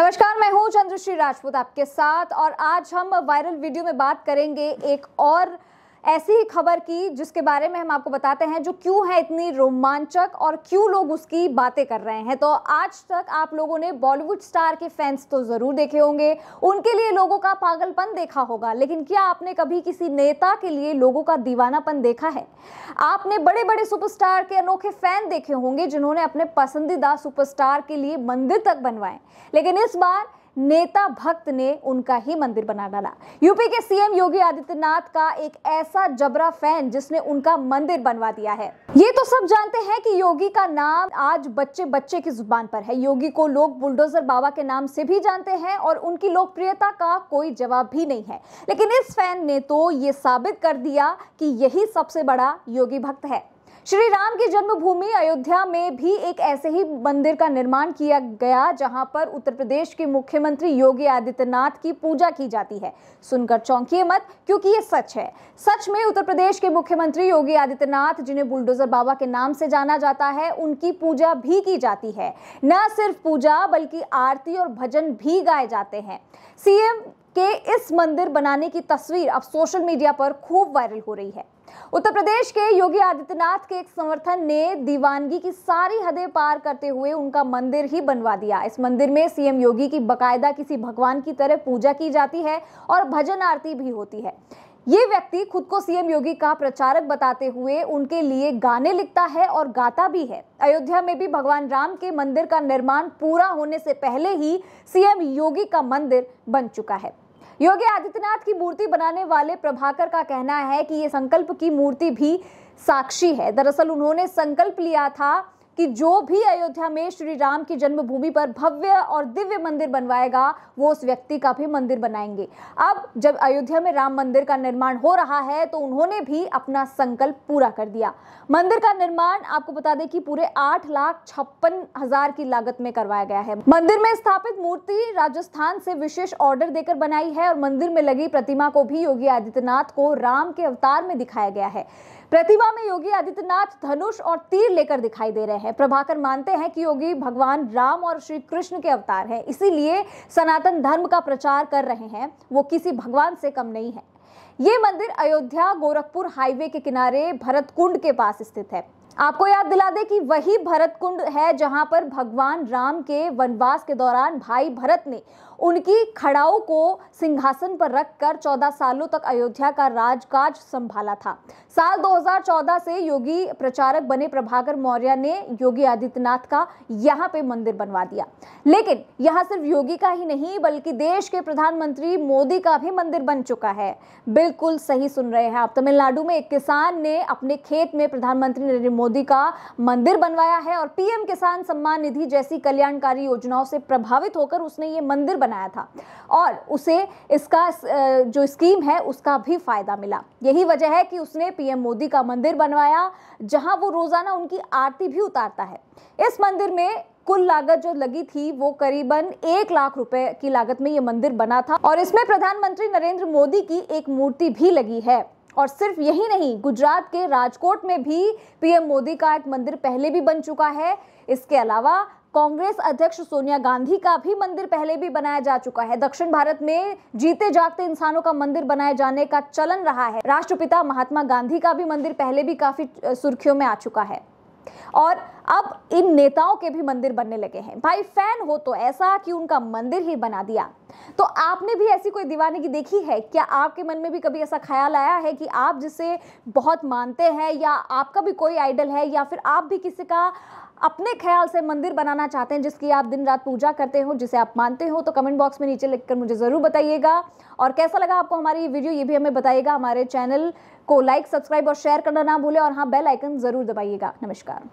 नमस्कार मैं हूं चंद्रश्री राजपूत आपके साथ और आज हम वायरल वीडियो में बात करेंगे एक और ऐसी ही खबर की जिसके बारे में हम आपको बताते हैं जो क्यों है इतनी रोमांचक और क्यों लोग उसकी बातें कर रहे हैं तो आज तक आप लोगों ने बॉलीवुड स्टार के फैंस तो ज़रूर देखे होंगे उनके लिए लोगों का पागलपन देखा होगा लेकिन क्या आपने कभी किसी नेता के लिए लोगों का दीवानापन देखा है आपने बड़े बड़े सुपरस्टार के अनोखे फैन देखे होंगे जिन्होंने अपने पसंदीदा सुपरस्टार के लिए मंदिर तक बनवाए लेकिन इस बार नेता भक्त ने उनका ही मंदिर बना डाला यूपी के सीएम योगी आदित्यनाथ का एक ऐसा जबरा फैन जिसने उनका मंदिर बनवा दिया है ये तो सब जानते हैं कि योगी का नाम आज बच्चे बच्चे की जुबान पर है योगी को लोग बुलडोजर बाबा के नाम से भी जानते हैं और उनकी लोकप्रियता का कोई जवाब भी नहीं है लेकिन इस फैन ने तो ये साबित कर दिया कि यही सबसे बड़ा योगी भक्त है श्री राम की जन्मभूमि अयोध्या में भी एक ऐसे ही मंदिर का निर्माण किया गया जहां पर उत्तर प्रदेश के मुख्यमंत्री योगी आदित्यनाथ की पूजा की जाती है सुनकर चौंकिए मत क्योंकि ये सच है सच में उत्तर प्रदेश के मुख्यमंत्री योगी आदित्यनाथ जिन्हें बुलडोजर बाबा के नाम से जाना जाता है उनकी पूजा भी की जाती है न सिर्फ पूजा बल्कि आरती और भजन भी गाए जाते हैं सीएम के इस मंदिर बनाने की तस्वीर अब सोशल मीडिया पर खूब वायरल हो रही है उत्तर प्रदेश के योगी आदित्यनाथ के एक समर्थन ने दीवानगी की सारी हदें पार करते हुए उनका मंदिर ही बनवा दिया इस मंदिर में सीएम योगी की बकायदा किसी भगवान की तरह पूजा की जाती है और भजन आरती भी होती है ये व्यक्ति खुद को सीएम योगी का प्रचारक बताते हुए उनके लिए गाने लिखता है और गाता भी है अयोध्या में भी भगवान राम के मंदिर का निर्माण पूरा होने से पहले ही सीएम योगी का मंदिर बन चुका है योगी आदित्यनाथ की मूर्ति बनाने वाले प्रभाकर का कहना है कि ये संकल्प की मूर्ति भी साक्षी है दरअसल उन्होंने संकल्प लिया था कि जो भी अयोध्या में श्री राम की जन्मभूमि पर भव्य और दिव्य मंदिर बनवाएगा वो उस व्यक्ति का भी मंदिर बनाएंगे अब जब अयोध्या में राम मंदिर का निर्माण हो रहा है तो उन्होंने भी अपना संकल्प पूरा कर दिया मंदिर का निर्माण आपको बता दें कि पूरे आठ लाख छप्पन हजार की लागत में करवाया गया है मंदिर में स्थापित मूर्ति राजस्थान से विशेष ऑर्डर देकर बनाई है और मंदिर में लगी प्रतिमा को भी योगी आदित्यनाथ को राम के अवतार में दिखाया गया है प्रतिमा में योगी आदित्यनाथ धनुष और तीर लेकर दिखाई दे रहे हैं है प्रभाकर मानते हैं कि योगी भगवान राम और श्री कृष्ण के अवतार हैं इसीलिए सनातन धर्म का प्रचार कर रहे हैं वो किसी भगवान से कम नहीं है ये मंदिर अयोध्या गोरखपुर हाईवे के किनारे भरत कुंड के पास स्थित है आपको याद दिला दे कि वही भरत कुंड है जहां पर भगवान राम के वनवास के दौरान भाई भरत ने उनकी खड़ाओं को सिंहासन पर रखकर 14 सालों तक अयोध्या का राजकाज संभाला था साल 2014 से योगी प्रचारक बने प्रभाकर मौर्य ने योगी आदित्यनाथ का यहाँ पे मंदिर बनवा दिया लेकिन यहाँ सिर्फ योगी का ही नहीं बल्कि देश के प्रधानमंत्री मोदी का भी मंदिर बन चुका है बिल्कुल सही सुन रहे हैं आप तमिलनाडु में एक किसान ने अपने खेत में प्रधानमंत्री नरेंद्र मोदी का मंदिर बनवाया है और पीएम किसान सम्मान निधि जैसी कल्याणकारी योजनाओं से प्रभावित होकर उसने ये मंदिर बना बनाया था और उसे इसका जो स्कीम है उसका भी फायदा मिला यही वजह है कि उसने पीएम मोदी का मंदिर बनवाया जहां वो रोजाना उनकी आरती भी उतारता है इस मंदिर में कुल लागत जो लगी थी वो करीबन एक लाख रुपए की लागत में ये मंदिर बना था और इसमें प्रधानमंत्री नरेंद्र मोदी की एक मूर्ति भी लगी है और सिर्फ यही नहीं गुजरात के राजकोट में भी पीएम मोदी का एक मंदिर पहले भी बन चुका है इसके अलावा कांग्रेस अध्यक्ष सोनिया गांधी का भी मंदिर पहले भी बनाया जा चुका है दक्षिण भारत में जीते जागते इंसानों का मंदिर बनाए जाने का चलन रहा है राष्ट्रपिता महात्मा गांधी का भी मंदिर पहले भी काफी सुर्खियों में आ चुका है और अब इन नेताओं के भी मंदिर बनने लगे हैं भाई फैन हो तो ऐसा कि उनका मंदिर ही बना दिया तो आपने भी ऐसी कोई दीवानगी देखी है क्या आपके मन में भी कभी ऐसा ख्याल आया है कि आप जिसे बहुत मानते हैं या आपका भी कोई आइडल है या फिर आप भी किसी का अपने ख्याल से मंदिर बनाना चाहते हैं जिसकी आप दिन रात पूजा करते हो जिसे आप मानते हो तो कमेंट बॉक्स में नीचे लिखकर मुझे ज़रूर बताइएगा और कैसा लगा आपको हमारी वीडियो ये भी हमें बताइएगा हमारे चैनल को लाइक सब्सक्राइब और शेयर करना ना भूलें और हाँ बेल आइकन ज़रूर दबाइएगा नमस्कार